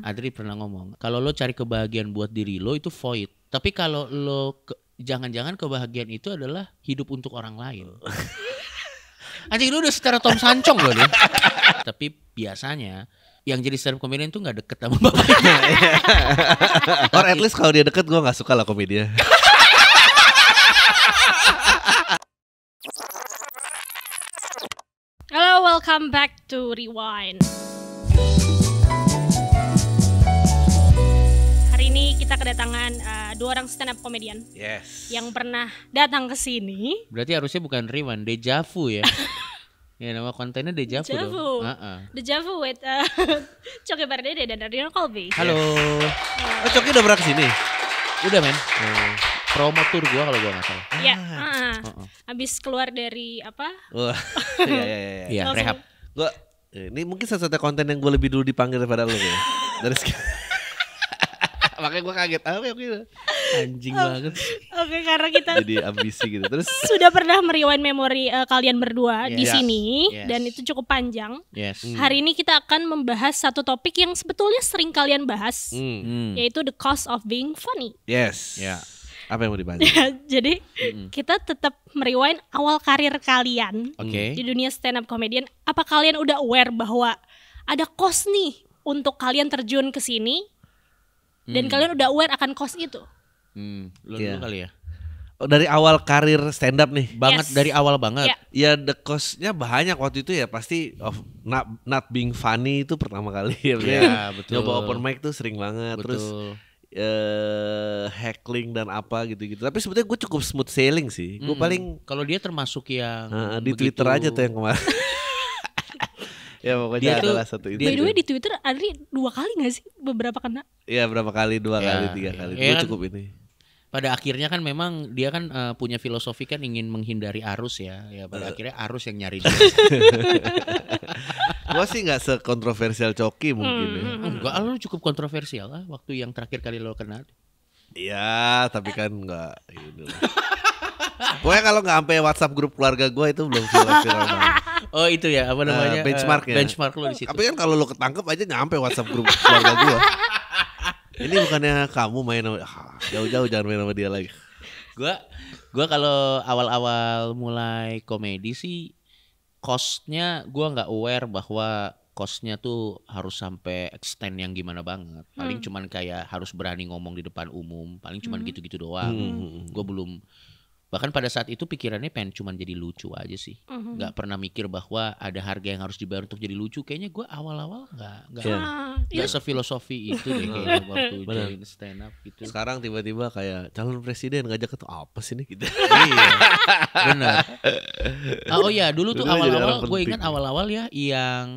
Hmm. Adri pernah ngomong, kalau lo cari kebahagiaan buat diri lo itu void. Tapi kalau lo ke, jangan-jangan kebahagiaan itu adalah hidup untuk orang lain. Oh. Anjing lu udah secara Tom Sancong loh nih. Tapi biasanya yang jadi stand komedian comedian tuh nggak deket sama bapaknya. Iya. Or at least kalau dia deket gue nggak suka lah komedian. Hello, welcome back to Rewind. kedatangan uh, dua orang stand up comedian. Yes. Yang pernah datang ke sini. Berarti harusnya bukan Deja Dejavu ya. ya nama kontennya Dejavu. Dejavu. Dong. Uh -uh. Vu with uh, Coki Bardede dan Adriano Colby. Halo. Yes. Oh, Coki udah pernah ke sini? Udah men. Hmm. Promo tour gua kalau gua nggak salah. Iya. Yeah. Uh -uh. Abis keluar dari apa? Iya iya iya. Iya, iya rehab. Gua ini mungkin salah satu-satunya konten yang gue lebih dulu dipanggil daripada lo ya. Dari sekarang makanya gue kaget apa yang okay. anjing banget oke okay, karena kita jadi ambisi gitu terus sudah pernah meriwayat memori uh, kalian berdua yes. di sini yes. dan itu cukup panjang yes. Mm. hari ini kita akan membahas satu topik yang sebetulnya sering kalian bahas mm. yaitu the cost of being funny yes ya yeah. apa yang mau dibahas ya, jadi mm kita tetap meriwain awal karir kalian okay. di dunia stand up comedian apa kalian udah aware bahwa ada cost nih untuk kalian terjun ke sini dan hmm. kalian udah aware akan cost itu. Hmm, lu yeah. dulu kali ya. Oh, dari awal karir stand up nih. Banget dari awal banget. Yeah. Ya iya, the cost-nya banyak waktu itu ya pasti of not, not being funny itu pertama kali ya. yeah, betul. Nyoba open mic tuh sering banget. Betul. Terus uh, heckling dan apa gitu-gitu. Tapi sebetulnya gue cukup smooth sailing sih. Gue hmm. paling kalau dia termasuk yang uh, di begitu... Twitter aja tuh yang kemarin. ya pokoknya dia adalah satu itu. By the way di Twitter Adri dua kali gak sih beberapa kena? Iya berapa kali dua ya, kali tiga ya. kali. Ya, kan, cukup ini. Pada akhirnya kan memang dia kan uh, punya filosofi kan ingin menghindari arus ya. Ya pada uh. akhirnya arus yang nyari dia. gua sih gak sekontroversial Coki hmm, mungkin. Ya. Hmm. Ya. Enggak, lu cukup kontroversial lah waktu yang terakhir kali lo kena Iya, tapi kan nggak gitu. Pokoknya kalau nggak sampai WhatsApp grup keluarga gue itu belum viral viral. Oh itu ya apa eh, namanya? Uh, benchmark ya. Benchmark lo di situ. Tapi kan kalau lo ketangkep aja nyampe WhatsApp grup keluarga gue. Ini bukannya kamu main sama ah, jauh-jauh jangan main sama dia lagi. Gua gua kalau awal-awal mulai komedi sih costnya gua nggak aware bahwa costnya tuh harus sampai extend yang gimana banget. Paling hmm. cuman kayak harus berani ngomong di depan umum, paling cuman hmm. gitu-gitu hmm. doang. Hmm. Gue belum bahkan pada saat itu pikirannya pengen cuman jadi lucu aja sih mhm. nggak mm -hmm. pernah mikir bahwa ada harga yang harus dibayar untuk jadi lucu kayaknya gue awal-awal nggak nggak yeah. Iya. nggak yeah. sefilosofi itu deh kayaknya waktu join stand up gitu sekarang tiba-tiba kayak calon presiden ngajak itu apa sih nih gitu iya benar ah, oh, oh ya dulu tuh awal-awal gue ingat awal-awal ya yang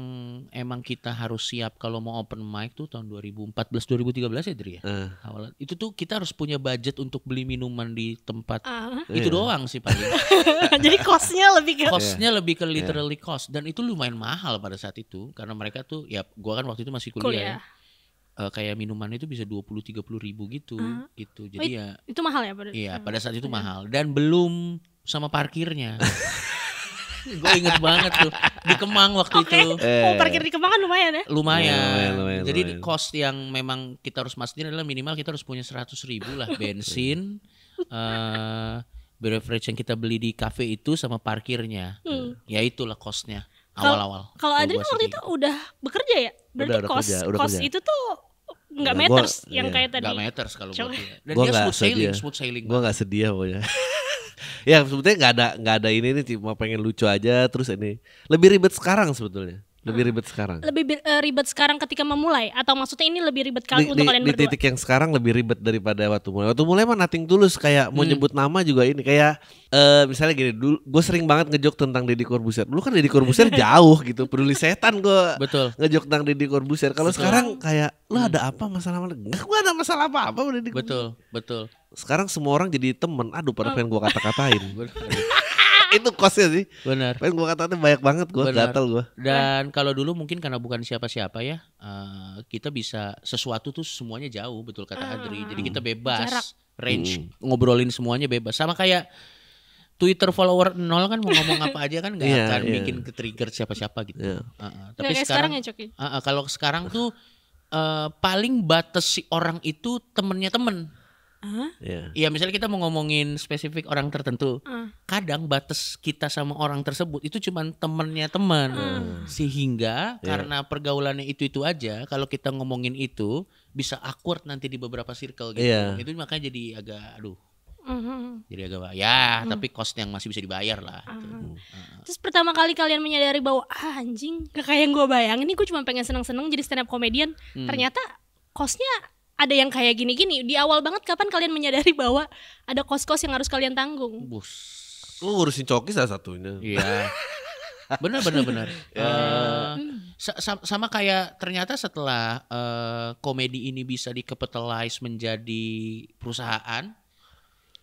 emang kita harus siap kalau mau open mic tuh tahun 2014 2013 ya Dri ya. Uh. Eh. Awal itu tuh kita harus punya budget untuk beli minuman di tempat uh. itu yeah. doang sih paling. Jadi costnya lebih ke costnya yeah. lebih ke iya. literally yeah. cost dan itu lumayan mahal pada saat itu karena mereka tuh ya gua kan waktu itu masih kuliah. Ya. kuliah. Ya. Uh, kayak minuman itu bisa dua puluh tiga puluh ribu gitu uh. gitu. Oh, Jadi oh, ya itu mahal ya pada Iya, pada saat itu hmm. mahal dan belum sama parkirnya. gue inget banget tuh di Kemang waktu okay. itu. oh, eh. parkir di Kemang kan lumayan ya? Lumayan. lumayan, lumayan Jadi lumayan. cost yang memang kita harus masukin adalah minimal kita harus punya seratus ribu lah bensin, uh, beverage yang kita beli di cafe itu sama parkirnya. Hmm. Ya itulah costnya awal-awal. Kalau Adrian waktu itu udah bekerja ya? Berarti udah, udah cost, kerja, udah cost itu tuh nggak meters gua, yang iya, kayak tadi. Nggak meters kalau gue. Dan gua dia smooth sailing, ya. smooth sailing. Gue nggak sedia ya, pokoknya ya sebetulnya nggak ada nggak ada ini nih cuma pengen lucu aja terus ini lebih ribet sekarang sebetulnya lebih hmm. ribet sekarang. Lebih eh, ribet sekarang ketika memulai atau maksudnya ini lebih ribet kali di, untuk kalian di berdua. Di titik yang sekarang lebih ribet daripada waktu mulai. Waktu mulai mah nating tulus kayak mau hmm. nyebut nama juga ini kayak uh, misalnya gini dulu gue sering banget ngejok tentang Deddy Corbuzier. Dulu kan Deddy Corbuzier jauh gitu, peduli setan gue. Betul. Ngejok tentang Deddy Corbuzier. Kalau sekarang kayak lu hmm. ada apa masalah mana? Enggak gue ada masalah apa-apa Deddy Betul, betul. Sekarang semua orang jadi temen. Aduh pada oh. pengen gue kata-katain. itu kosnya sih. Benar. Pengen gue katanya banyak banget gue gatal gue. Dan kalau dulu mungkin karena bukan siapa-siapa ya, uh, kita bisa sesuatu tuh semuanya jauh betul kata ah. Adri. Jadi kita bebas Jarak. range hmm. ngobrolin semuanya bebas. Sama kayak Twitter follower nol kan mau ngomong apa aja kan nggak yeah, akan yeah. bikin ke-trigger siapa-siapa gitu. Yeah. Uh, uh. Tapi sekarang, sekarang ya Coki. Uh, uh, kalau sekarang tuh uh, paling batas si orang itu temennya temen. Huh? Yeah. Ya iya, misalnya kita mau ngomongin spesifik orang tertentu, uh. kadang batas kita sama orang tersebut itu cuma temennya teman, uh. Ah. sehingga yeah. karena pergaulannya itu itu aja, kalau kita ngomongin itu bisa awkward nanti di beberapa circle gitu. Yeah. Itu makanya jadi agak, aduh. Uh-huh. Jadi agak ya, uh-huh. tapi cost yang masih bisa dibayar lah. Uh-huh. Uh-huh. Terus pertama kali kalian menyadari bahwa ah anjing, kayak yang gue bayangin, ini gue cuma pengen seneng-seneng jadi stand up comedian. Hmm. Ternyata costnya ada yang kayak gini-gini di awal banget kapan kalian menyadari bahwa ada kos-kos yang harus kalian tanggung? Bus. Lu ngurusin coki salah satunya. Iya. benar benar benar. Yeah. Ya. Uh, sama, sama kayak ternyata setelah uh, komedi ini bisa dikapitalize menjadi perusahaan,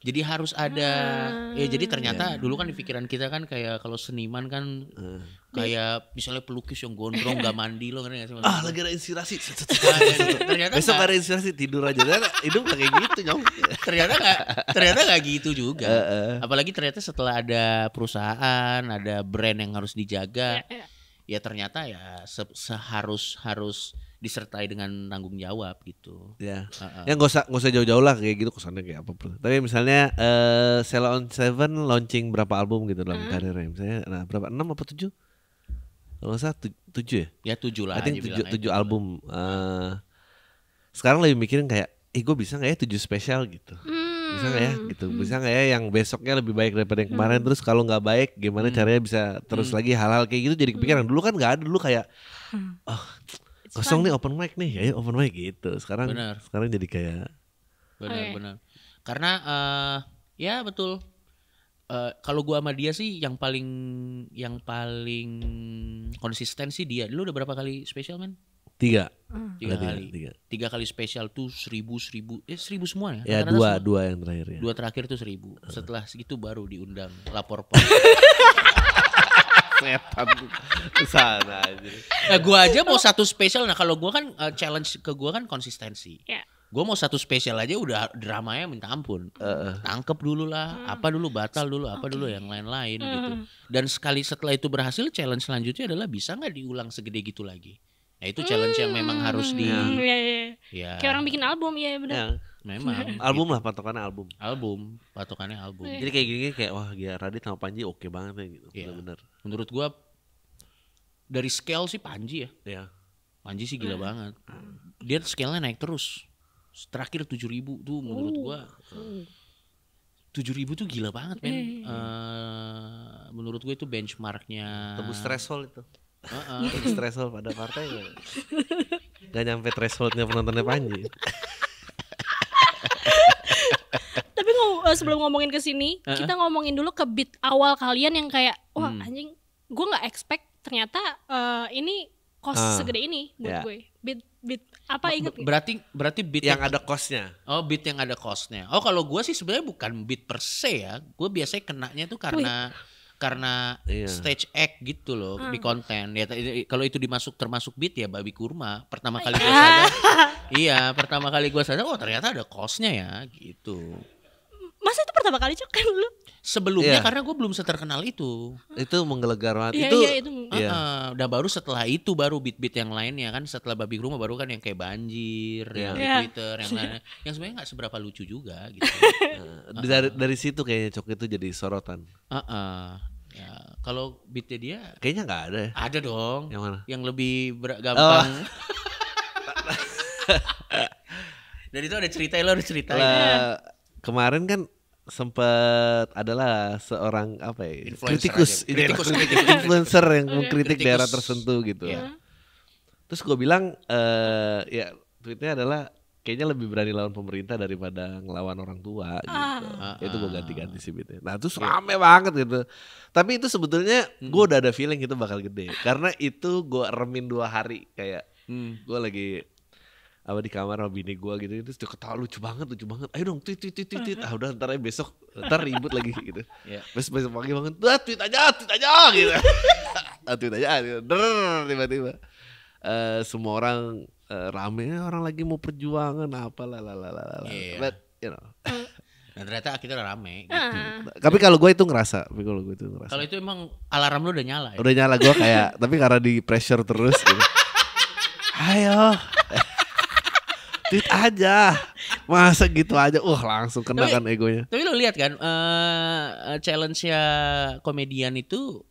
jadi harus ada hmm. ya jadi ternyata yeah. dulu kan di pikiran kita kan kayak kalau seniman kan uh. kayak misalnya pelukis yang gondrong gak mandi loh, kan sih? ah lagi ada inspirasi ternyata besok gak, ada inspirasi tidur aja kan hidup kayak gitu nyong ternyata gak ternyata gak gitu juga uh, uh. apalagi ternyata setelah ada perusahaan ada brand yang harus dijaga yeah, yeah. ya ternyata ya se seharus harus disertai dengan tanggung jawab gitu. Ya. Uh -uh. Ya nggak usah nggak usah jauh-jauh lah kayak gitu kesannya kayak apa pun. Tapi misalnya uh, eh, Sela on Seven launching berapa album gitu dalam hmm. karirnya? Misalnya nah berapa? enam apa tujuh? Kalau saya tujuh ya? Ya tujuh lah. Ada ya tujuh, tujuh album. Uh, sekarang lebih mikirin kayak, eh gue bisa nggak ya tujuh spesial gitu? Hmm. Bisa gak ya gitu? Hmm. Bisa gak ya yang besoknya lebih baik daripada yang kemarin? Hmm. Terus kalau gak baik, gimana hmm. caranya bisa terus hmm. lagi hal-hal kayak gitu jadi kepikiran. Hmm. Dulu kan gak ada, dulu kayak, oh, kosong nih open mic nih, ayo open mic gitu. Sekarang bener. sekarang jadi kayak benar okay. benar. Karena uh, ya betul. Uh, kalau gua sama dia sih yang paling yang paling konsisten sih dia. Lu udah berapa kali special man Tiga. Hmm. Tiga, kali. Tiga. tiga kali special tuh seribu seribu eh seribu semua ya? Ya Rata -rata dua semua. dua yang terakhir ya. Dua terakhir tuh seribu. Uh. Setelah segitu baru diundang lapor. setan sana aja. Nah, gua aja mau satu spesial. Nah, kalau gua kan uh, challenge ke gua kan konsistensi. Yeah. Gue mau satu spesial aja udah dramanya minta ampun. Uh, Tangkep dulu lah, hmm. apa dulu batal dulu, apa okay. dulu yang lain-lain hmm. gitu. Dan sekali setelah itu berhasil, challenge selanjutnya adalah bisa nggak diulang segede gitu lagi. Nah itu challenge hmm. yang memang harus hmm. di. Ya. Hmm, ya, ya, ya, ya. Kayak orang bikin album iya, ya benar. Ya Memang. Gitu. album lah patokannya album. Album, patokannya album. Iya. Jadi kayak gini kayak wah gila Radit sama Panji oke okay banget ya gitu. Yeah. Bener-bener. Menurut gua dari scale sih Panji ya. Iya. Panji sih gila hmm. banget. Dia scale-nya naik terus. Terakhir tujuh ribu tuh menurut gua. Uh. Tujuh ribu tuh gila banget men. Uh, menurut gue itu benchmarknya. Tebus threshold itu. Uh -uh. threshold pada partai ya. gak nyampe thresholdnya penontonnya Panji. kalau eh, sebelum ngomongin ke sini, uh -huh. kita ngomongin dulu ke beat awal kalian yang kayak wah hmm. anjing, gue nggak expect ternyata uh, ini kos uh, segede ini buat yeah. gue. Beat beat apa inget gitu? berarti berarti beat yang, yang ada kosnya. oh beat yang ada kosnya. oh kalau gue sih sebenarnya bukan beat per se ya gue biasanya kenanya tuh karena Wih. karena iya. stage act gitu loh hmm. di ah. konten ya kalau itu dimasuk termasuk beat ya babi kurma pertama kali gue sadar iya pertama kali gue sadar oh ternyata ada kosnya ya gitu Masa itu pertama kali cok kan lu? Sebelumnya yeah. karena gue belum seterkenal itu. Itu menggelegar banget. Yeah, itu, yeah, itu yeah. Iya. uh, udah baru setelah itu baru beat-beat yang lain ya kan setelah babi rumah baru kan yang kayak banjir, yeah. yang yeah. Twitter, yang iya. lain, yang sebenarnya nggak seberapa lucu juga gitu. uh, dari eh. dari situ kayaknya cok itu jadi sorotan. Uh, uh, Ya, kalau beatnya dia kayaknya nggak ada. ya Ada dong. Yang mana? Yang lebih oh. gampang. Oh. Dan itu ada cerita, lo harus ceritain. Ya? kemarin kan sempat adalah seorang apa ya influencer kritikus, iya, kritikus, kritikus influencer yang mengkritik daerah tersentuh gitu. Yeah. Terus gue bilang uh, ya tweetnya adalah kayaknya lebih berani lawan pemerintah daripada ngelawan orang tua ah. gitu. Ah. ah itu gue ah. ganti-ganti sih gitu. Nah, yeah. rame banget gitu. Tapi itu sebetulnya hmm. gue udah ada feeling itu bakal gede. Karena itu gue remin dua hari kayak hmm. gue lagi apa di kamar sama bini gue gitu itu dia ketawa lucu banget lucu banget ayo dong tweet tweet tweet tweet, tweet. ah udah ntar besok ntar ribut lagi gitu yeah. besok besok pagi banget tuh tweet aja tweet aja gitu ah, tweet aja gitu. tiba-tiba uh, semua orang uh, rame eh, orang lagi mau perjuangan apa lah lah lah lah yeah. but you know dan ternyata akhirnya udah rame gitu. Ah. Tapi kalau gue itu ngerasa, kalau gue itu ngerasa. Kalau itu emang alarm lu udah nyala ya? Udah nyala gue kayak, tapi karena di pressure terus gitu. Ayo tweet aja masa gitu aja uh langsung kena kan egonya tapi lo lihat kan uh, eh, challenge ya komedian itu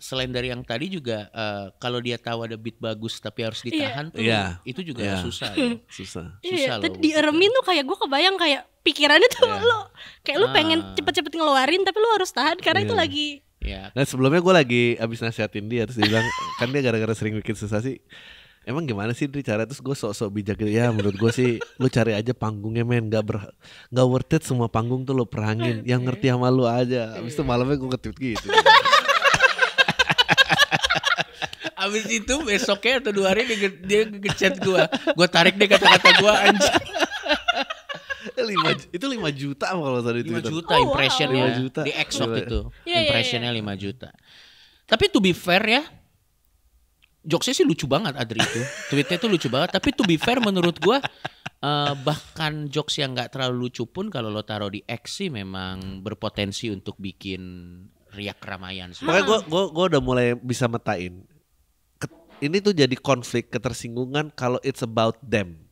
selain dari yang tadi juga uh, kalau dia tahu ada beat bagus tapi harus iya. ditahan yeah. tuh yeah. itu juga yeah. susah ya. susah susah yeah. loh tuh kayak gue kebayang kayak pikirannya tuh yeah. lo kayak lo ah. pengen cepet-cepet ngeluarin tapi lo harus tahan karena yeah. itu iya. lagi Ya. Nah sebelumnya gue lagi abis nasihatin dia terus dia bilang kan dia gara-gara sering bikin sensasi Emang gimana sih Dri cara terus gue sok-sok bijak gitu ya menurut gue sih lu cari aja panggungnya men gak ber gak worth it semua panggung tuh lu perangin yang ngerti sama lu aja abis itu malamnya gue ketut gitu abis itu besoknya atau dua hari dia, dia ngechat gue gue tarik deh kata-kata gue anjir lima itu lima juta kalau tadi itu Lima juta oh, impressionnya wow. 5 juta. di yeah, itu iya, iya, iya. impressionnya 5 juta tapi to be fair ya jokesnya sih lucu banget Adri itu. Tweetnya itu lucu banget. Tapi to be fair menurut gue uh, bahkan jokes yang nggak terlalu lucu pun kalau lo taruh di X sih memang berpotensi untuk bikin riak keramaian sih. Makanya gue gue gua udah mulai bisa metain. Ini tuh jadi konflik ketersinggungan kalau it's about them.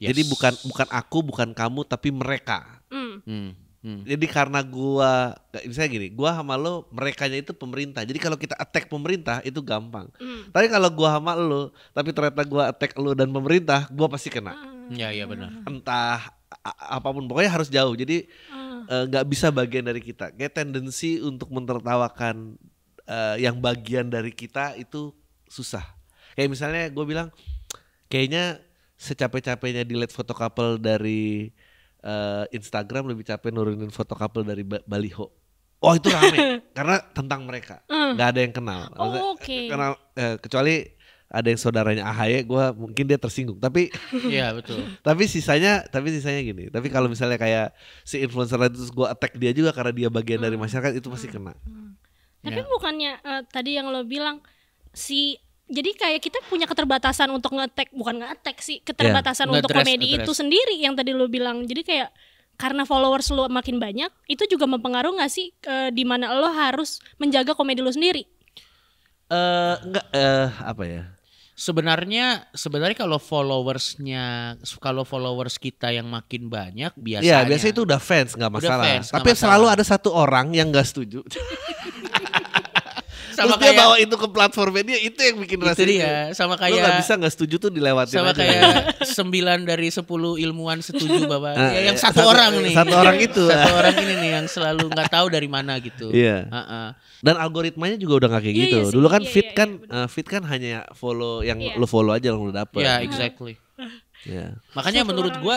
Yes. Jadi bukan bukan aku, bukan kamu, tapi mereka. Mm. Mm. Hmm. Jadi karena gua bisa gini, gua sama lo mereka itu pemerintah. Jadi kalau kita attack pemerintah itu gampang. Hmm. Tapi kalau gua sama lo, tapi ternyata gua attack lo dan pemerintah, gua pasti kena. Hmm. Ya iya benar. Entah apapun pokoknya harus jauh. Jadi hmm. Eh, nggak hmm. uh, bisa bagian dari kita. Kayak tendensi untuk mentertawakan uh, eh, yang bagian dari kita itu susah. Kayak misalnya gua bilang kayaknya secapek-capeknya delete foto couple dari uh, Instagram lebih capek nurunin foto couple dari ba baliho. Oh itu rame karena tentang mereka, hmm. nggak Gak ada yang kenal. Oh, Oke. Okay. Karena uh, eh, kecuali ada yang saudaranya AHY, gue mungkin dia tersinggung. Tapi iya betul. Tapi sisanya, tapi sisanya gini. Tapi kalau misalnya kayak si influencer itu gue attack dia juga karena dia bagian mm. dari hmm. masyarakat itu pasti kena. Mm. Tapi yeah. bukannya uh, tadi yang lo bilang si jadi kayak kita punya keterbatasan untuk ngetek bukan ngetek sih keterbatasan yeah, untuk dress, komedi itu sendiri yang tadi lu bilang jadi kayak karena followers lu makin banyak itu juga mempengaruhi nggak sih e, di mana lo harus menjaga komedi lu sendiri eh uh, enggak uh, eh, apa ya sebenarnya sebenarnya kalau followersnya kalau followers kita yang makin banyak ya, biasanya ya biasanya itu udah fans nggak masalah fans, tapi masalah. selalu ada satu orang yang nggak setuju sama kayak, bawa itu ke platform media itu yang bikin itu rasanya. dia sama kayak lu gak bisa gak setuju tuh dilewatin sama aja. kayak sembilan dari sepuluh ilmuwan setuju bahwa nah, ya, yang eh, satu, satu orang nih satu orang itu satu orang ini nih yang selalu nggak tahu dari mana gitu iya yeah. uh ah. -uh. dan algoritmanya juga udah nggak kayak yeah, gitu yeah, dulu kan yeah, fit yeah, kan yeah, iya, uh, fit kan hanya follow yang yeah. lo follow aja lo lu dapet ya yeah, exactly yeah. makanya satu menurut orang. gua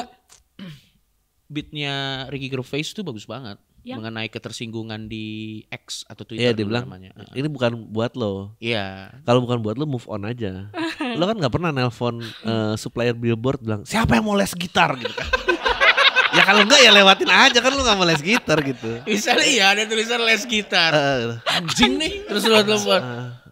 beatnya Ricky Gervais tuh bagus banget yang? mengenai ketersinggungan di X atau Twitter. Iya, dia bilang namanya. ini bukan buat lo. Iya. Kalau bukan buat lo move on aja. lo kan nggak pernah nelpon uh, supplier billboard bilang siapa yang mau les gitar gitu kan. ya kalau enggak ya lewatin aja kan lo nggak mau les gitar gitu. Misalnya iya ada tulisan les gitar. Gitu. anjing nih terus lo telepon.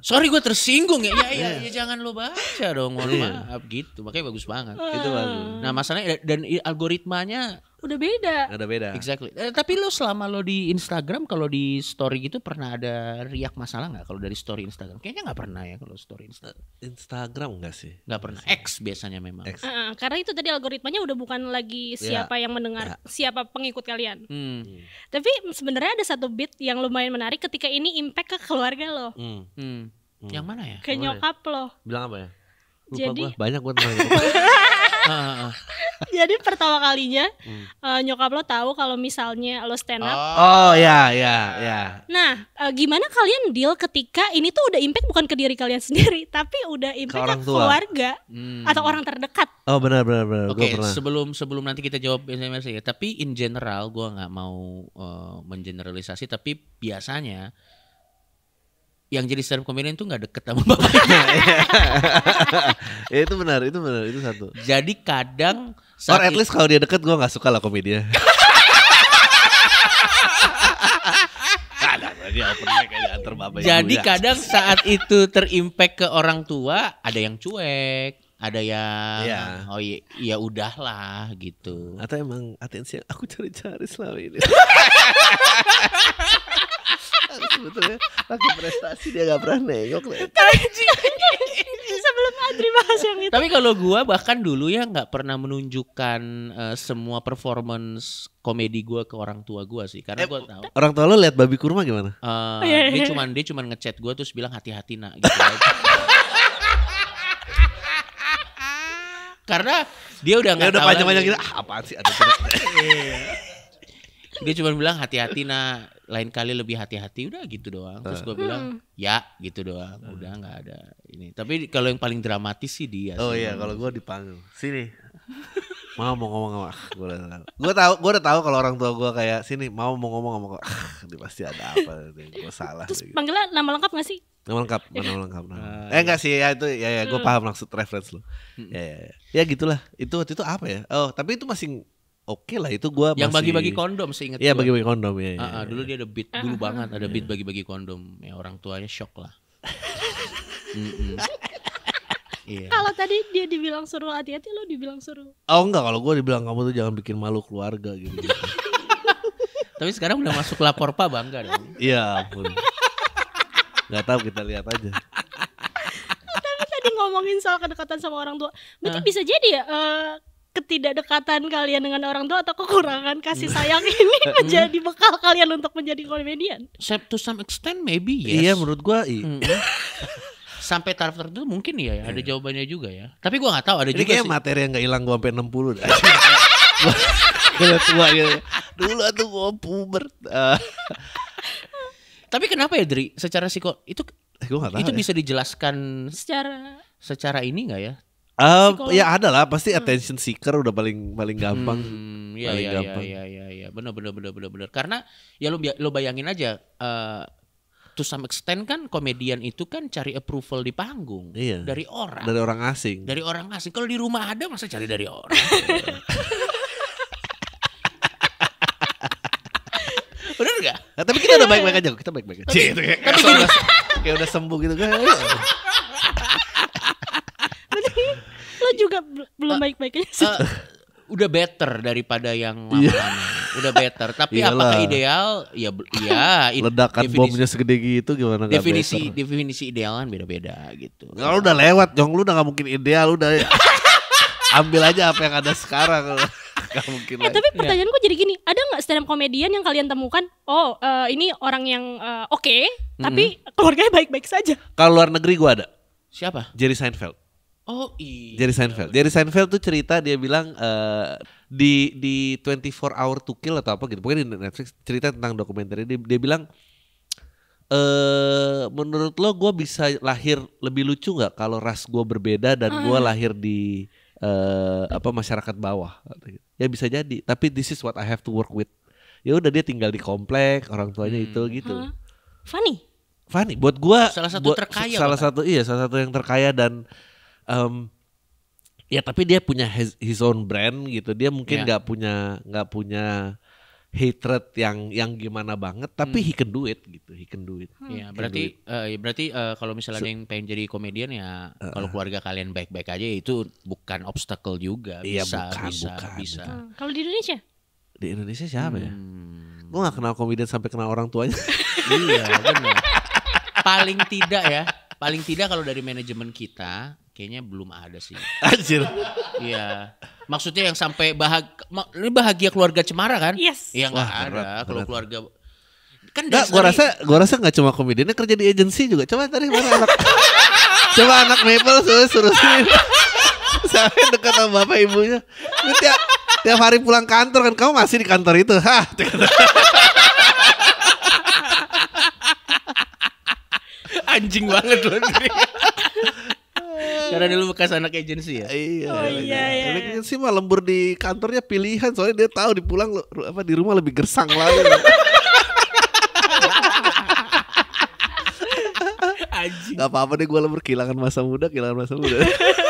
Sorry gue tersinggung ya. Ya, ya, ya jangan lo baca dong mohon iya. maaf gitu. Makanya bagus banget. Itu bagus. Nah masalahnya dan algoritmanya udah beda. Ada beda. Exactly. Eh, tapi lo selama lo di Instagram kalau di story gitu pernah ada riak masalah nggak kalau dari story Instagram? Kayaknya nggak pernah ya kalau story eh, Instagram. Instagram enggak sih? Nggak pernah. X biasanya memang. X. Uh, karena itu tadi algoritmanya udah bukan lagi ya. siapa yeah. yang mendengar, yeah. siapa pengikut kalian. Hmm. hmm. Tapi sebenarnya ada satu bit yang lumayan menarik ketika ini impact ke keluarga lo. Hmm. Hmm. Hmm. Yang mana ya? Ke nyokap lo. Bilang apa ya? Lupa Jadi gua. banyak gue Jadi pertama kalinya hmm. uh, nyokap lo tahu kalau misalnya lo stand up. Oh, oh ya ya ya. Nah, uh, gimana kalian deal ketika ini tuh udah impact bukan ke diri kalian sendiri, tapi udah impact ke, orang ke keluarga hmm. atau orang terdekat. Oh benar benar benar. Oke, okay, sebelum sebelum nanti kita jawab SMS ya, tapi in general gue nggak mau uh, mengeneralisasi tapi biasanya yang jadi stand up comedian tuh nggak deket sama bapaknya. ya itu benar, itu benar, itu satu. Jadi kadang Or at least kalau dia deket gue nggak suka lah komedinya. Jadi ya. kadang saat itu terimpact ke orang tua, ada yang cuek, ada yang ya. oh iya, ya udahlah gitu. Atau emang atensi aku cari-cari selama ini. sebetulnya lagi prestasi dia gak pernah nengok lah sebelum Adri bahas yang itu tapi kalau gue bahkan dulu ya nggak pernah menunjukkan uh, semua performance komedi gue ke orang tua gue sih karena eh, gue tahu orang tua lo lihat babi kurma gimana uh, oh, iya, iya. dia cuma dia cuma ngechat gue terus bilang hati-hati nak gitu karena dia udah nggak udah panjang-panjang gitu ah, apaan sih ada dia cuma bilang hati-hati nah lain kali lebih hati-hati udah gitu doang terus gue hmm. bilang ya gitu doang hmm. udah nggak ada ini tapi kalau yang paling dramatis sih dia oh iya kalau gue dipanggil sini mau mau ngomong sama ah, gue gue tau gue udah tahu kalau orang tua gue kayak sini mau mau ngomong sama gue ah, pasti ada apa gue salah terus gitu. panggilan nama lengkap gak sih nama lengkap nama lengkap nama. Uh, eh enggak iya. sih ya itu ya, ya gue hmm. paham langsung reference lo ya, ya ya ya gitulah itu waktu itu apa ya oh tapi itu masih oke okay lah itu gue yang bagi-bagi kondom seingat Iya bagi-bagi kondom ya, ya, uh, dulu dia ada beat dulu ah. banget ada beat iya. bagi-bagi kondom ya orang tuanya shock lah mm -mm. Yeah. Kalau tadi dia dibilang suruh hati-hati lo dibilang suruh. Oh enggak, kalau gue dibilang kamu tuh jangan bikin malu keluarga gitu. Tapi sekarang udah masuk lapor Pak bangga dong. Iya, ampun. Gak tau kita lihat aja. Tapi tadi ngomongin soal kedekatan sama orang tua. Berarti bisa jadi ya eh, ketidakdekatan kalian dengan orang tua atau kekurangan kasih sayang ini menjadi bekal kalian untuk menjadi komedian? Except to some extent maybe yes. Iya menurut gua iya. sampai taraf tertentu mungkin ya, ya ada iya. jawabannya juga ya. Tapi gua nggak tahu ada Ini juga kayak sih. materi yang nggak hilang gua sampai 60 dah. Gua tua ya. Dulu tuh gua puber. Tapi kenapa ya Dri? Secara psiko itu eh, gua gak tahu itu ya. bisa dijelaskan secara secara ini nggak ya? Uh, ya ada lah pasti hmm. attention seeker udah paling paling gampang. Hmm, ya, paling ya, gampang. ya ya iya, ya benar benar benar benar benar. Karena ya lo lo bayangin aja uh, to some extent kan komedian itu kan cari approval di panggung iya. dari orang. Dari orang asing. Dari orang asing. Kalau di rumah ada masa cari dari orang. Bener gak? Nah, tapi kita udah baik-baik aja, kita baik-baik aja. Tapi, Cih, itu kayak, tapi kayak, kayak udah sembuh gitu kan. belum ah, baik-baik baiknya sih. Uh, udah better daripada yang iya. lama udah better tapi Iyalah. apakah ideal ya ya ledakan definisi, bomnya segede gitu gimana definisi definisi ideal kan beda-beda gitu kalau ya, udah lewat jong lu udah gak mungkin ideal udah ya. ambil aja apa yang ada sekarang gak mungkin eh, tapi pertanyaan gue iya. jadi gini ada nggak stand up komedian yang kalian temukan oh uh, ini orang yang uh, oke okay, mm -hmm. tapi mm-hmm. keluarganya baik-baik saja kalau luar negeri gue ada siapa Jerry Seinfeld Oh iya. Jerry Seinfeld. Jerry Seinfeld tuh cerita dia bilang uh, di di 24 hour to kill atau apa gitu. Pokoknya di Netflix cerita tentang dokumenter dia, dia bilang eh menurut lo gue bisa lahir lebih lucu nggak kalau ras gue berbeda dan gue ah. lahir di uh, apa masyarakat bawah gitu. ya bisa jadi tapi this is what I have to work with ya udah dia tinggal di komplek orang tuanya hmm. itu gitu huh? funny funny buat gue salah satu terkaya salah satu iya salah satu yang terkaya dan um, ya tapi dia punya his, his own brand gitu dia mungkin ya. nggak yeah. punya nggak punya hatred yang yang gimana banget tapi hmm. he can do it gitu he can do it hmm. Ya, eh, ya berarti uh, eh, berarti uh, kalau misalnya so, ada yang pengen jadi komedian ya uh, kalau keluarga kalian baik-baik aja itu bukan obstacle juga iya, bisa bukan, bisa bukan, bisa bukan. Hmm. kalau di Indonesia di Indonesia siapa ya? hmm. ya gue gak kenal komedian sampai kenal orang tuanya iya benar paling tidak ya paling tidak kalau dari manajemen kita kayaknya belum ada sih. Anjir. Iya. Maksudnya yang sampai bahagia ini bahagia keluarga Cemara kan? Yes. Iya enggak ada kalau keluarga kan nggak, gua rasa gua rasa nggak cuma komediannya kerja di agensi juga. Coba tadi mana anak Coba anak Maple suruh suruh sini. Sampai dekat sama bapak ibunya. Ini tiap, tiap hari pulang kantor kan kamu masih di kantor itu. Hah. Anjing banget loh. Karena dulu bekas anak agensi ya. Iya. Oh iya iya. iya. agensi mah lembur di kantornya pilihan soalnya dia tahu di pulang apa di rumah lebih gersang lagi. Gak apa-apa deh gue lembur kehilangan masa muda, kehilangan masa muda.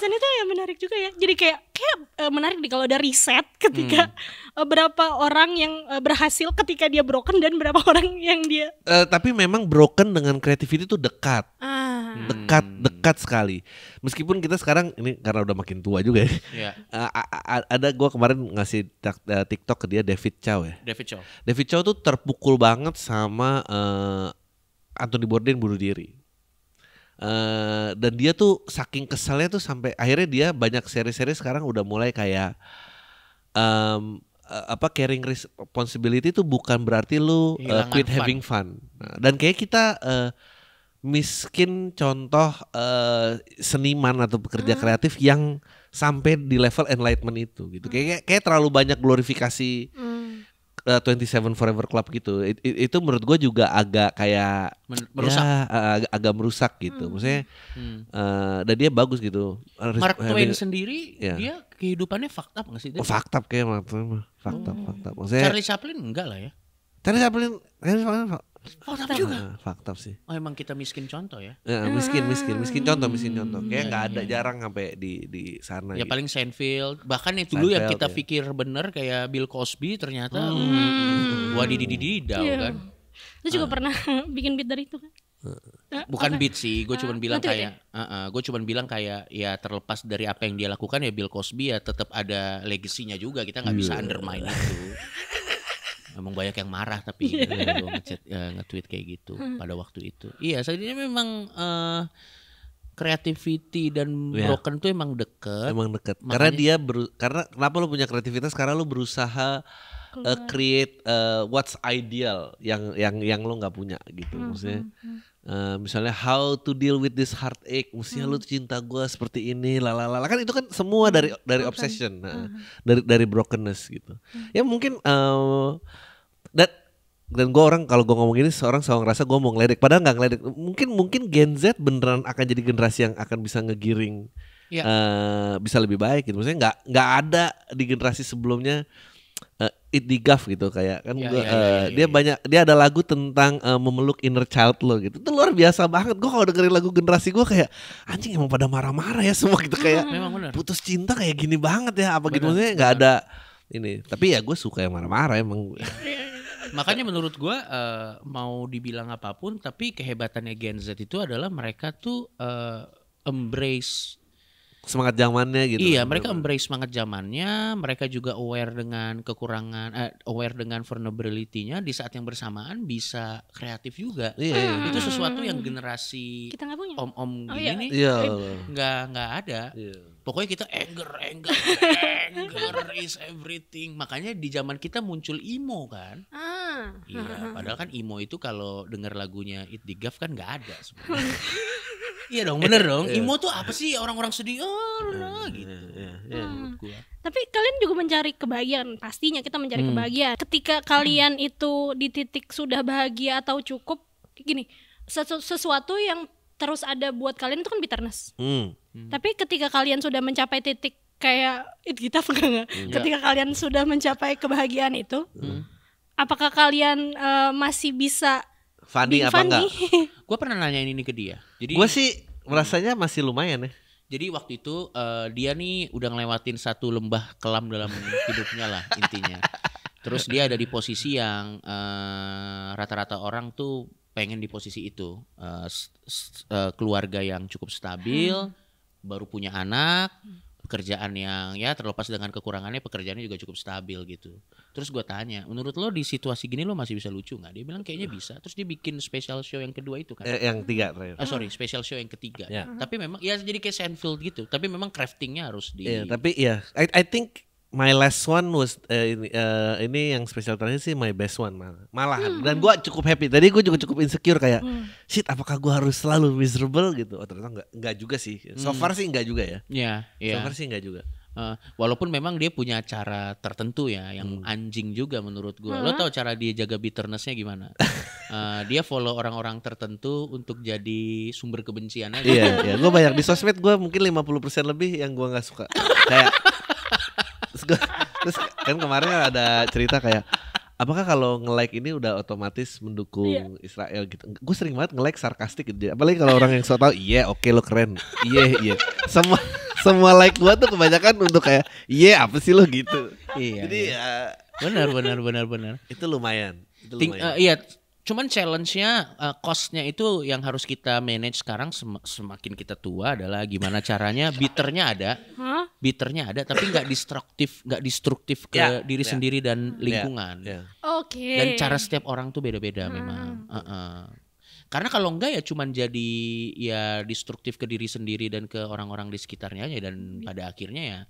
pembahasan itu yang menarik juga ya. Jadi kayak kayak uh, menarik nih kalau ada riset ketika hmm. Eh, berapa orang yang uh, berhasil ketika dia broken dan berapa orang yang dia uh, tapi memang broken dengan creativity itu dekat. Ah. Dekat, hmm. dekat sekali. Meskipun kita sekarang ini karena udah makin tua juga ya. Yeah. Iya. ada gue kemarin ngasih TikTok ke dia David Chow ya. David Chow. David Chow tuh terpukul banget sama uh, Anthony Bourdain bunuh diri. Uh, dan dia tuh saking keselnya tuh sampai akhirnya dia banyak seri-seri sekarang udah mulai kayak um, apa caring responsibility tuh bukan berarti lu uh, quit fun. having fun. Nah, dan kayak kita uh, miskin contoh uh, seniman atau pekerja hmm. kreatif yang sampai di level enlightenment itu gitu. Hmm. Kayak kayak terlalu banyak glorifikasi hmm uh, eh, 27 Forever Club gitu. It, it, itu menurut gue juga agak kayak merusak. Ya, ag agak merusak gitu. Hmm. Maksudnya hmm. Uh, dan dia bagus gitu. Mark Twain dia, sendiri ya. dia kehidupannya fakta nggak sih? Dia? Oh, fakta kayak Mark Twain mah. fakta. hmm. Maksudnya, Charlie Chaplin enggak lah ya. Charlie Chaplin, Charlie Chaplin tapi juga. Eh, Faktor sih. Oh emang kita miskin contoh ya? ya miskin, miskin, miskin contoh, hmm. miskin contoh. Kayak iya, nggak iya, ada iya. jarang sampai di di sana. Ya gitu. paling Seinfeld. Bahkan yang dulu yang kita ya. pikir bener kayak Bill Cosby ternyata hmm. hmm wadididididau yeah. kan. Lu juga uh. pernah bikin beat dari itu kan? Eh. Bukan okay. beat sih, gue cuman uh, bilang kayak, ya? uh, uh, gue cuman bilang kayak ya terlepas dari apa yang dia lakukan ya Bill Cosby ya tetap ada legasinya juga kita nggak bisa undermine itu. Emang banyak yang marah tapi iya. ya, gue ngechat uh, nge-tweet kayak gitu hmm. pada waktu itu. Iya, sebenarnya memang uh, creativity dan ya. broken tuh emang deket. Emang deket. Makanya, karena dia beru karena kenapa lu punya kreativitas karena lu berusaha uh, create uh, what's ideal yang yang yang lu nggak punya gitu hmm, maksudnya. Hmm, hmm. Uh, misalnya how to deal with this heartache mestinya hmm. lu cinta gue seperti ini lalala kan itu kan semua hmm, dari dari Broken. obsession nah, uh hmm, -huh. Hmm. dari dari brokenness gitu hmm. ya mungkin uh, dan dan gue orang kalau gue ngomong ini seorang selalu ngerasa gue mau ngeledek padahal nggak ngeledek mungkin mungkin Gen Z beneran akan jadi generasi yang akan bisa ngegiring yeah. Ya. uh, bisa lebih baik gitu maksudnya nggak nggak ada di generasi sebelumnya It Digaf gitu kayak kan ya, gua, ya, uh, ya, eh, ya. dia ya. banyak dia ada lagu tentang uh, memeluk inner child lo gitu. Itu luar biasa banget. Gue kalau dengerin lagu generasi gue kayak anjing emang pada marah-marah ya semua gitu kayak hmm. Memang bener. putus cinta kayak gini banget ya apa gitu maksudnya nggak ada ini. Tapi ya gue suka yang marah-marah emang. Makanya menurut gue uh, mau dibilang apapun tapi kehebatannya Gen Z itu adalah mereka tuh uh, embrace semangat zamannya gitu. Iya, kan, mereka embrace semangat zamannya, mereka juga aware dengan kekurangan, eh, aware dengan vulnerability-nya di saat yang bersamaan bisa kreatif juga. Iya, iya. iya. Itu sesuatu yang generasi om-om oh, iya, gini iya. nih iya. nggak nggak ada. Iya pokoknya kita anger anger anger is everything makanya di zaman kita muncul emo kan ah. iya padahal kan emo itu kalau dengar lagunya it digaf kan nggak ada iya dong bener dong eh, eh. emo tuh apa sih orang-orang sedih oh eh, nah, gitu hmm. tapi kalian juga mencari kebahagiaan pastinya kita mencari hmm. kebahagiaan ketika kalian hmm. itu di titik sudah bahagia atau cukup gini sesu sesuatu yang terus ada buat kalian itu kan bitterness hmm Hmm. Tapi ketika kalian sudah mencapai titik kayak it kita enggak enggak. Iya. Ketika kalian sudah mencapai kebahagiaan itu, hmm. apakah kalian uh, masih bisa funny apa funny? enggak? gue pernah nanya ini ke dia. Jadi gue sih rasanya masih lumayan ya. Jadi waktu itu uh, dia nih udah ngelewatin satu lembah kelam dalam hidupnya lah intinya. Terus dia ada di posisi yang eh, rata-rata uh, orang tuh pengen di posisi itu uh, uh, keluarga yang cukup stabil. Hmm baru punya anak hmm. pekerjaan yang ya terlepas dengan kekurangannya pekerjaannya juga cukup stabil gitu terus gue tanya menurut lo di situasi gini lo masih bisa lucu nggak dia bilang kayaknya bisa terus dia bikin special show yang kedua itu kan eh, yang tiga terakhir ah, sorry special show yang ketiga yeah. tapi memang ya jadi kayak Seinfeld gitu tapi memang craftingnya harus di yeah, tapi ya yeah. I, I think my last one was uh, ini, uh, ini yang spesial terakhir sih my best one malah malahan hmm. dan hmm. gue cukup happy tadi gue juga cukup insecure kayak hmm. shit apakah gue harus selalu miserable gitu oh ternyata enggak enggak juga sih so hmm. far hmm. sih enggak juga ya yeah, yeah. so far sih enggak juga Uh, walaupun memang dia punya cara tertentu ya yang hmm. anjing juga menurut gue Hmm. Lo tau cara dia jaga bitternessnya gimana? uh, dia follow orang-orang tertentu untuk jadi sumber kebencian aja. Iya, yeah, iya. Yeah. banyak di sosmed gue mungkin 50% lebih yang gue nggak suka. Kayak gue gitu. terus kan kemarin ada cerita kayak apakah kalau nge-like ini udah otomatis mendukung yeah. Israel gitu gue sering banget nge-like sarkastik gitu apalagi kalau orang yang so tau iya yeah, oke okay, lo keren iya yeah, iya yeah. semua semua like gue tuh kebanyakan untuk kayak iya yeah, apa sih lo gitu iya, jadi iya. Uh, benar benar benar benar itu lumayan itu lumayan. Think, uh, eh, iya Cuman challenge-nya, uh, cost-nya itu yang harus kita manage sekarang sem semakin kita tua adalah gimana caranya biternya ada, huh? biternya ada tapi nggak destruktif, nggak destruktif ke yeah, diri yeah. sendiri dan ya, lingkungan. Yeah, yeah. Oke. Okay. Dan cara setiap orang tuh beda-beda hmm. memang. Uh -uh. Karena kalau enggak ya cuman jadi ya destruktif ke diri sendiri dan ke orang-orang di sekitarnya aja dan iya. pada akhirnya ya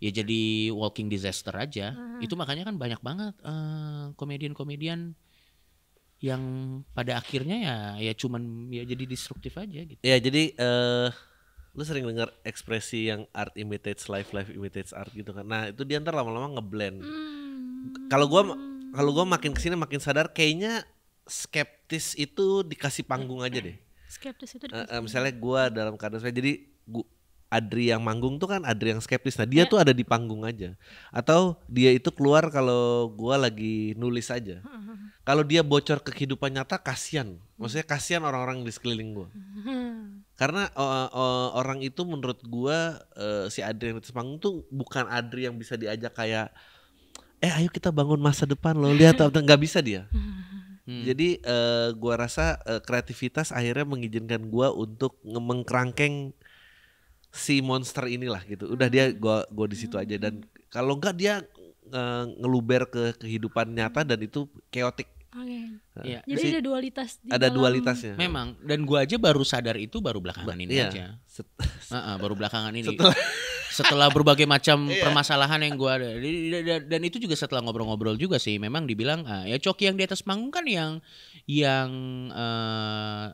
ya jadi walking disaster aja. Uh Itu makanya kan banyak banget eh, komedian komedian -komedian yang pada akhirnya ya ya cuman ya jadi destruktif aja gitu. Ya jadi uh, lu sering dengar ekspresi yang art imitates life, life imitates art gitu kan. Nah, itu diantar lama-lama ngeblend. Hmm. Kalau gua kalau gua makin ke sini makin sadar kayaknya skeptis itu dikasih panggung aja deh. Skeptis itu dikasih. Uh, uh, misalnya gua dalam keadaan saya jadi gua, Adri yang manggung tuh kan Adri yang skeptis. Nah, dia yeah. tuh ada di panggung aja. Atau dia itu keluar kalau gua lagi nulis aja. Kalau dia bocor ke kehidupan nyata kasihan. Maksudnya kasihan orang-orang di sekeliling gua. Karena uh, uh, orang itu menurut gua uh, si Adri yang di panggung tuh bukan Adri yang bisa diajak kayak eh ayo kita bangun masa depan lo lihat atau nggak bisa dia. Hmm. Jadi uh, gua rasa uh, kreativitas akhirnya mengizinkan gua untuk mengkerangkeng si monster inilah gitu. Udah dia gua gua di situ aja dan kalau enggak dia nge ngeluber ke kehidupan nyata dan itu chaotic. Okay. Nah, ya. Jadi si, ada dualitas di Ada dalam... dualitasnya. Memang dan gua aja baru sadar itu baru belakangan ini iya. aja. Set, uh, uh, baru belakangan ini. Setelah setelah berbagai macam iya. permasalahan yang gua ada. Dan itu juga setelah ngobrol-ngobrol juga sih memang dibilang uh, ya coki yang di atas panggung kan yang yang uh,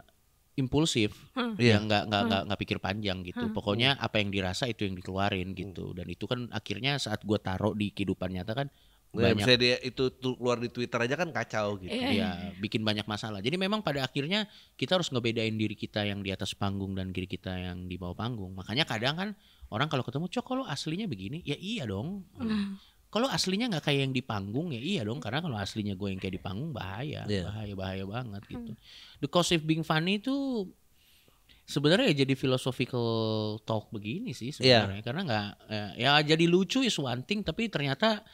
impulsif hmm. yang nggak iya. nggak nggak hmm. pikir panjang gitu hmm. pokoknya hmm. apa yang dirasa itu yang dikeluarin gitu hmm. dan itu kan akhirnya saat gue taruh di kehidupan nyata kan Nggak, ya, banyak. Misalnya dia itu keluar di Twitter aja kan kacau gitu. dia, ya, iya, bikin banyak masalah. Jadi memang pada akhirnya kita harus ngebedain diri kita yang di atas panggung dan diri kita yang di bawah panggung. Makanya kadang kan orang kalau ketemu, "Cok, lo aslinya begini?" Ya iya dong. Hmm kalau aslinya nggak kayak yang di panggung ya iya dong karena kalau aslinya gue yang kayak di panggung bahaya yeah. bahaya bahaya banget gitu hmm. the cost of being funny itu sebenarnya ya jadi philosophical talk begini sih iya. sebenarnya yeah. karena nggak ya, ya jadi lucu is one thing tapi ternyata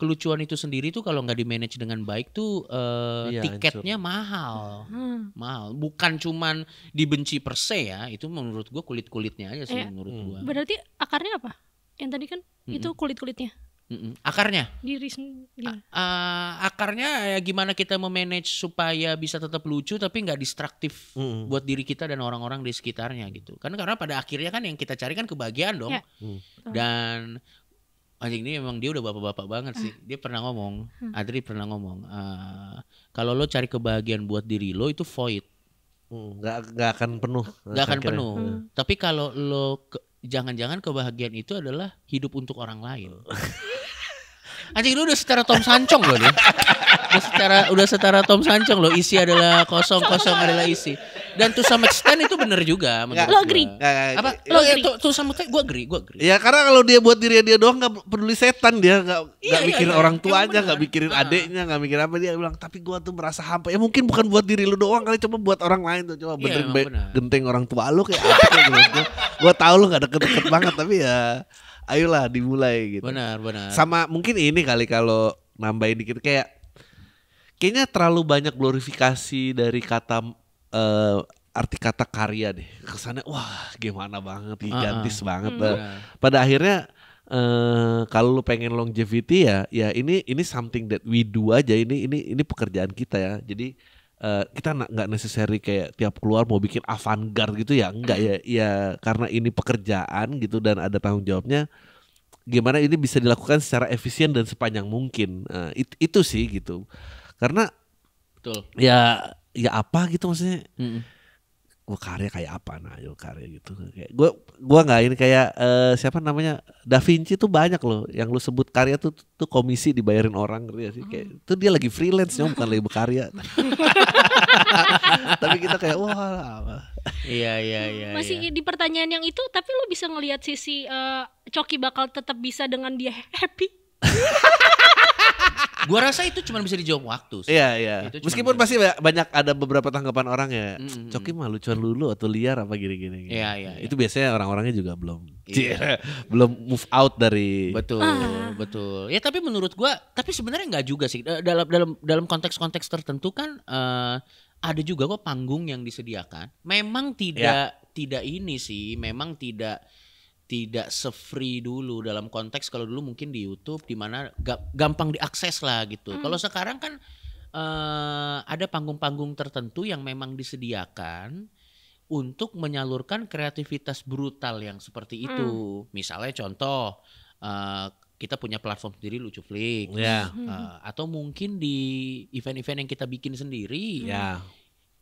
kelucuan itu sendiri tuh kalau nggak di manage dengan baik tuh uh, eh, yeah, tiketnya mahal, hmm. mahal. Bukan cuman dibenci per se ya, itu menurut gue kulit kulitnya aja sih yeah. menurut hmm. gue. Berarti akarnya apa? Yang tadi kan hmm. itu kulit kulitnya. Mm-mm. Akarnya? Diri sendiri. Uh, akarnya ya gimana kita memanage supaya bisa tetap lucu tapi nggak distraktif mm. buat diri kita dan orang-orang di sekitarnya gitu. Karena karena pada akhirnya kan yang kita cari kan kebahagiaan dong. Yeah. Mm. Dan anjing ini memang dia udah bapak-bapak banget sih. Dia pernah ngomong, hmm. Adri pernah ngomong, uh, kalau lo cari kebahagiaan buat diri lo itu void. Mm, nggak hmm, nggak akan penuh. Nggak akan penuh. Hmm. Tapi kalau lo ke, jangan-jangan kebahagiaan itu adalah hidup untuk orang lain. Anjing lu udah setara Tom Sancong loh nih. Udah setara udah setara Tom Sancong loh. Isi adalah kosong, kosong adalah isi. Dan tuh sama extent itu bener juga. Lo agree? Apa? Lo agree? Tuh sama kayak gue agree, gue agree. Ya iya, karena kalau dia buat diri dia doang gak peduli setan dia. Gak, iya, gak iya, mikirin iya, orang iya, tuanya, gak mikirin ah. adiknya, gak mikir apa. Dia bilang tapi gue tuh merasa hampa. Ya mungkin bukan buat diri lu doang kali. Coba buat orang lain tuh. Coba iya, genteng orang tua lu kayak apa. Gitu. gue tau lu gak deket-deket banget tapi ya ayolah dimulai gitu. Benar, benar. Sama mungkin ini kali kalau nambahin dikit kayak kayaknya terlalu banyak glorifikasi dari kata uh, arti kata karya deh. Kesannya wah gimana banget, gigantis uh, banget. hmm. Pada akhirnya Uh, kalau lu pengen longevity ya, ya ini ini something that we do aja. Ini ini ini pekerjaan kita ya. Jadi uh, kita nggak necessary kayak tiap keluar mau bikin avant-garde gitu ya enggak ya ya karena ini pekerjaan gitu dan ada tanggung jawabnya gimana ini bisa dilakukan secara efisien dan sepanjang mungkin uh, it, itu sih gitu karena betul ya ya apa gitu maksudnya mm -mm gue karya kayak apa nah yuk karya gitu kayak gue gue nggak ini kayak uh, siapa namanya Da Vinci tuh banyak loh yang lu sebut karya tuh tuh komisi dibayarin orang gitu ya sih kayak hmm. tuh dia lagi freelance nyom bukan lagi berkarya tapi kita kayak wah iya iya hmm, iya masih ya. di pertanyaan yang itu tapi lu bisa ngelihat sisi uh, Coki bakal tetap bisa dengan dia happy gua rasa itu cuma bisa dijawab waktu. Iya, iya. Meskipun pasti banyak ada beberapa tanggapan orang ya. Mm, -hmm. Coki mm. mah lucuan lulu atau liar apa gini-gini. Iya, iya. iya. itu biasanya orang-orangnya juga belum yeah. belum move out dari Betul, ah. betul. Ya tapi menurut gua tapi sebenarnya nggak juga sih. Dalam dalam dalam konteks-konteks tertentu kan uh, ada juga kok panggung yang disediakan. Memang tidak ya. tidak ini sih, memang tidak tidak se-free dulu dalam konteks kalau dulu mungkin di YouTube di mana gampang diakses lah gitu. Hmm. Kalau sekarang kan uh, ada panggung-panggung tertentu yang memang disediakan untuk menyalurkan kreativitas brutal yang seperti hmm. itu. Hmm. Misalnya contoh uh, kita punya platform sendiri lucu flick yeah. Ya. uh, hmm. atau mungkin di event-event yang kita bikin sendiri yeah.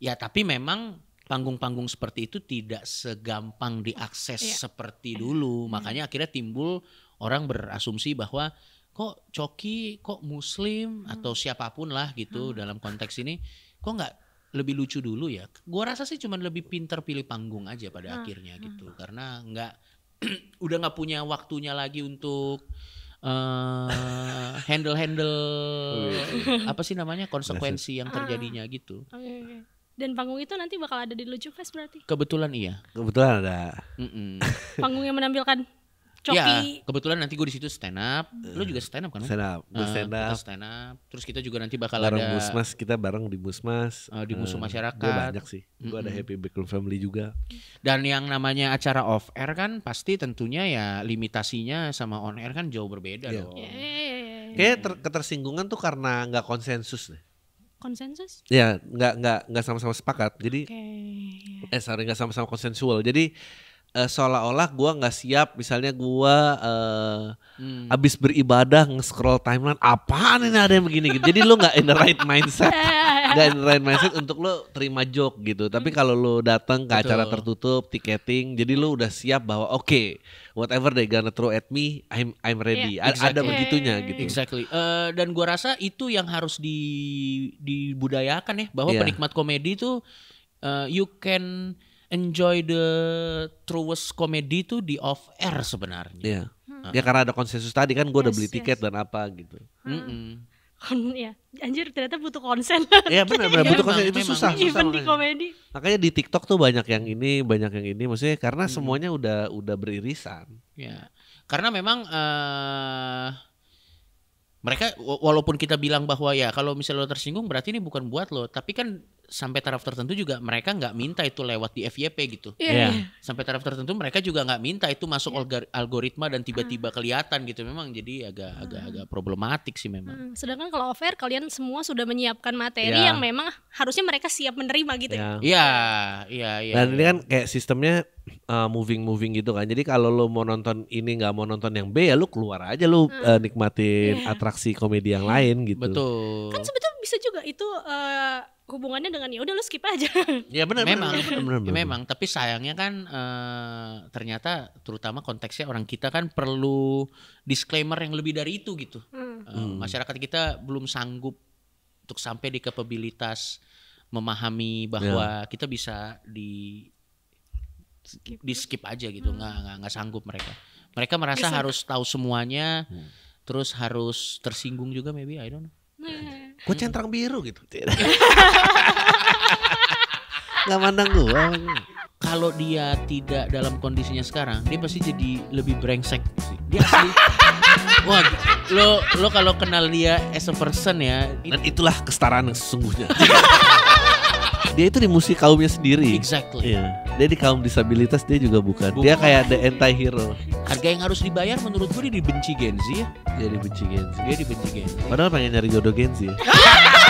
ya tapi memang panggung-panggung seperti itu tidak segampang diakses yeah. seperti dulu. Makanya akhirnya timbul orang berasumsi bahwa kok coki, kok muslim mm. atau siapapun lah gitu mm. dalam konteks ini kok nggak lebih lucu dulu ya. Gua rasa sih cuman lebih pinter pilih panggung aja pada ah, akhirnya ah. gitu karena nggak udah nggak punya waktunya lagi untuk handle handle handle apa sih namanya konsekuensi yang terjadinya gitu. Ah, iya, iya. Dan panggung itu nanti bakal ada di Lucu Fest berarti? Kebetulan iya. Kebetulan ada. Mm -mm. panggung yang menampilkan iya, Coki. Ya, kebetulan nanti gue di situ stand up. Lo juga stand up kan? Stand up. Gue ah, stand up. stand up. Terus kita juga nanti bakal bareng ada Musmas, kita bareng di Musmas. Uh, di Musuh eh, Masyarakat. Gue banyak sih. Gue ada Happy Background Family juga. Dan yang namanya acara off air kan pasti tentunya ya limitasinya sama on air kan jauh berbeda yeah. dong. Yeah, iya, iya, ketersinggungan tuh karena nggak konsensus deh konsensus? Ya, nggak nggak nggak sama-sama sepakat. Jadi okay. Iya. eh sorry nggak sama-sama konsensual. Jadi uh, seolah-olah gue nggak siap misalnya gue uh, hmm. abis beribadah nge-scroll timeline apaan ini ada yang begini gitu jadi lu nggak in the right mindset nggak in the right mindset untuk lu terima joke gitu tapi hmm. kalau lu datang ke Betul. acara tertutup tiketing jadi lu udah siap bahwa oke okay, whatever they gonna throw at me I'm I'm iya, ready yeah. exactly. ada begitunya gitu exactly uh, dan gue rasa itu yang harus di dibudayakan ya bahwa yeah. penikmat komedi itu uh, eh, you can enjoy the truest comedy tuh di off air sebenarnya. Iya. Hmm. Ya karena ada konsensus tadi kan gue udah yes, beli tiket yes. dan apa gitu. Hmm. Hmm. ya anjir ternyata butuh konsen Iya benar benar iya. butuh konsen itu memang, susah, even makanya. di komedi makanya di TikTok tuh banyak yang ini banyak yang ini maksudnya karena hmm. semuanya udah udah beririsan ya karena memang uh, mereka walaupun kita bilang bahwa ya kalau misalnya lo tersinggung berarti ini bukan buat lo tapi kan sampai taraf tertentu juga mereka nggak minta itu lewat di FYP gitu. Yeah. Yeah. Iya. Sampai taraf tertentu mereka juga nggak minta itu masuk yeah. algoritma dan tiba-tiba uh. kelihatan gitu. Memang jadi agak hmm. agak agak problematik sih memang. Hmm. Sedangkan kalau offer kalian semua sudah menyiapkan materi yeah. yang memang harusnya mereka siap menerima gitu. Ya? Iya. iya, iya, iya. Dan ini iya. kan kayak sistemnya uh, eh, moving moving gitu kan. Jadi kalau lo mau nonton ini nggak mau nonton yang B ya lo keluar aja lo uh. uh, nikmatin yeah. atraksi komedi yang lain gitu. Betul. Kan sebetulnya bisa juga itu uh, hubungannya dengan ya udah lu skip aja. Iya, ya benar. Memang, bener, bener, bener, ya, memang. Tapi sayangnya kan uh, ternyata terutama konteksnya orang kita kan perlu disclaimer yang lebih dari itu gitu. Hmm. Uh, Masyarakat kita belum sanggup untuk sampai di kapabilitas memahami ya. bahwa yeah. kita bisa di skip. di skip aja gitu, hmm. nggak nggak sanggup mereka. Mereka merasa bisa. harus tahu semuanya, hmm. terus harus tersinggung juga maybe I don't know. Gue centang biru gitu. Gak mandang gue. Kalau dia tidak dalam kondisinya sekarang, dia pasti jadi lebih brengsek sih. Dia asli. Wah, lo lo kalau kenal dia as a person ya. Dan itulah kesetaraan yang sesungguhnya. dia itu di musik kaumnya sendiri. Exactly. Yeah dia di kaum disabilitas dia juga bukan. bukan. Dia kayak the anti hero. Harga yang harus dibayar menurut gue dia dibenci Gen Z ya. Dia dibenci Gen Z. Dia dibenci Gen Z. Padahal pengen nyari jodoh Gen Z. Ya.